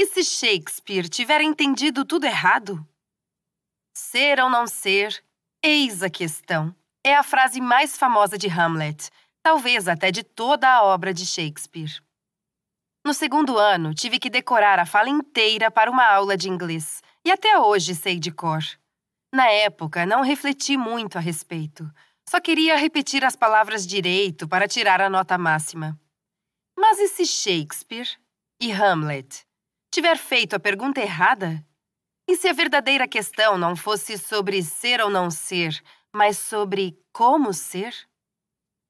E se Shakespeare tiver entendido tudo errado? Ser ou não ser, eis a questão. É a frase mais famosa de Hamlet, talvez até de toda a obra de Shakespeare. No segundo ano, tive que decorar a fala inteira para uma aula de inglês, e até hoje sei de cor. Na época, não refleti muito a respeito. Só queria repetir as palavras direito para tirar a nota máxima. Mas e se Shakespeare e Hamlet tiver feito a pergunta errada? E se a verdadeira questão não fosse sobre ser ou não ser, mas sobre como ser?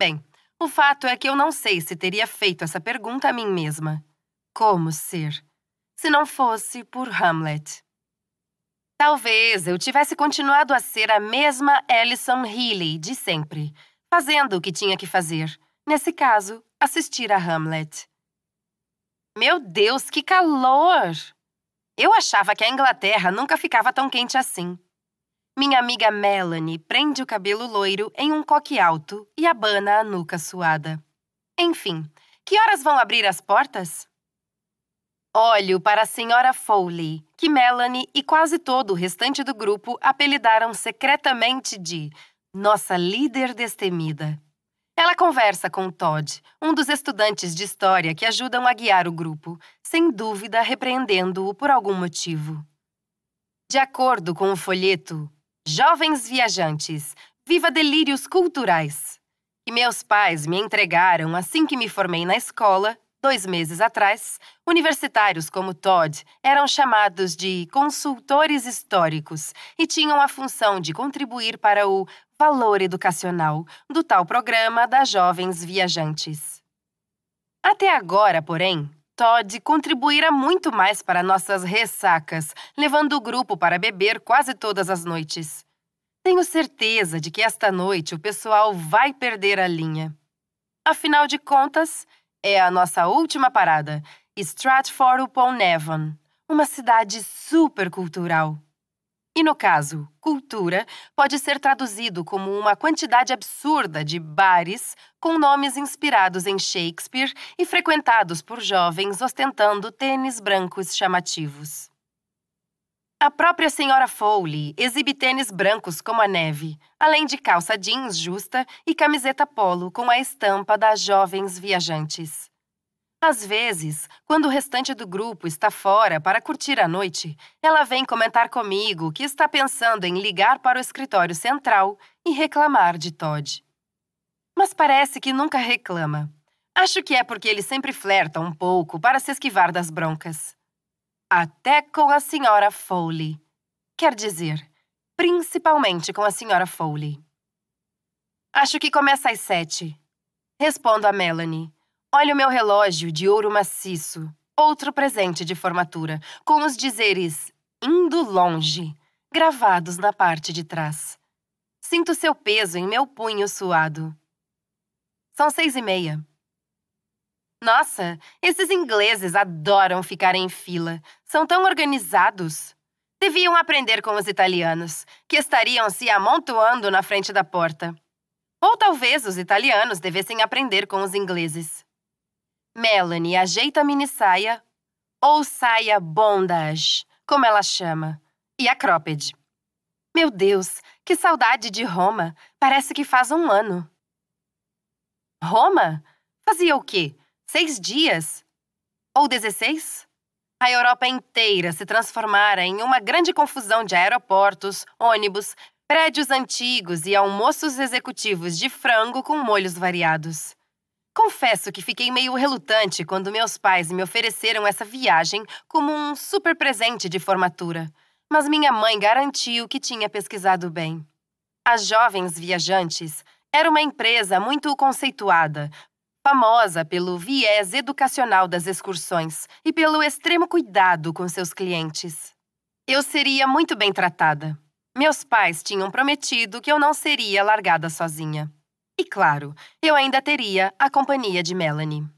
Bem, o fato é que eu não sei se teria feito essa pergunta a mim mesma. Como ser? Se não fosse por Hamlet. Talvez eu tivesse continuado a ser a mesma Alison Healy de sempre, fazendo o que tinha que fazer. Nesse caso, assistir a Hamlet. Meu Deus, que calor! Eu achava que a Inglaterra nunca ficava tão quente assim. Minha amiga Melanie prende o cabelo loiro em um coque alto e abana a nuca suada. Enfim, que horas vão abrir as portas? Olho para a senhora Foley, que Melanie e quase todo o restante do grupo apelidaram secretamente de nossa líder destemida. Ela conversa com Todd, um dos estudantes de história que ajudam a guiar o grupo, sem dúvida repreendendo-o por algum motivo. De acordo com o folheto Jovens Viajantes, Viva Delírios Culturais, que meus pais me entregaram assim que me formei na escola, dois meses atrás, universitários como Todd eram chamados de consultores históricos e tinham a função de contribuir para o valor educacional do tal programa das Jovens Viajantes. Até agora, porém, Todd contribuirá muito mais para nossas ressacas, levando o grupo para beber quase todas as noites. Tenho certeza de que esta noite o pessoal vai perder a linha. Afinal de contas, é a nossa última parada, Stratford-upon-Avon, uma cidade super cultural. E no caso, cultura pode ser traduzido como uma quantidade absurda de bares com nomes inspirados em Shakespeare e frequentados por jovens ostentando tênis brancos chamativos. A própria senhora Foley exibe tênis brancos como a neve, além de calça jeans justa e camiseta polo com a estampa das jovens viajantes. Às vezes, quando o restante do grupo está fora para curtir a noite, ela vem comentar comigo que está pensando em ligar para o escritório central e reclamar de Todd. Mas parece que nunca reclama. Acho que é porque ele sempre flerta um pouco para se esquivar das broncas. Até com a senhora Foley. Quer dizer, principalmente com a senhora Foley. Acho que começa às sete. Respondo a Melanie. Olha o meu relógio de ouro maciço, outro presente de formatura, com os dizeres indo longe, gravados na parte de trás. Sinto seu peso em meu punho suado. São seis e meia. Nossa, esses ingleses adoram ficar em fila. São tão organizados. Deviam aprender com os italianos, que estariam se amontoando na frente da porta. Ou talvez os italianos devessem aprender com os ingleses. Melanie ajeita a mini saia ou saia bondage, como ela chama, e a cropped. Meu Deus, que saudade de Roma! Parece que faz um ano. Roma? Fazia o quê? Seis dias? Ou dezesseis? A Europa inteira se transformara em uma grande confusão de aeroportos, ônibus, prédios antigos e almoços executivos de frango com molhos variados. Confesso que fiquei meio relutante quando meus pais me ofereceram essa viagem como um super presente de formatura, mas minha mãe garantiu que tinha pesquisado bem. As Jovens Viajantes era uma empresa muito conceituada, famosa pelo viés educacional das excursões e pelo extremo cuidado com seus clientes. Eu seria muito bem tratada. Meus pais tinham prometido que eu não seria largada sozinha. E claro, eu ainda teria a companhia de Melanie.